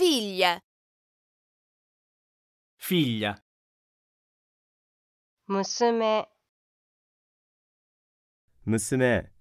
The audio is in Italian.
Figlia. Figlia. Musume. Musume.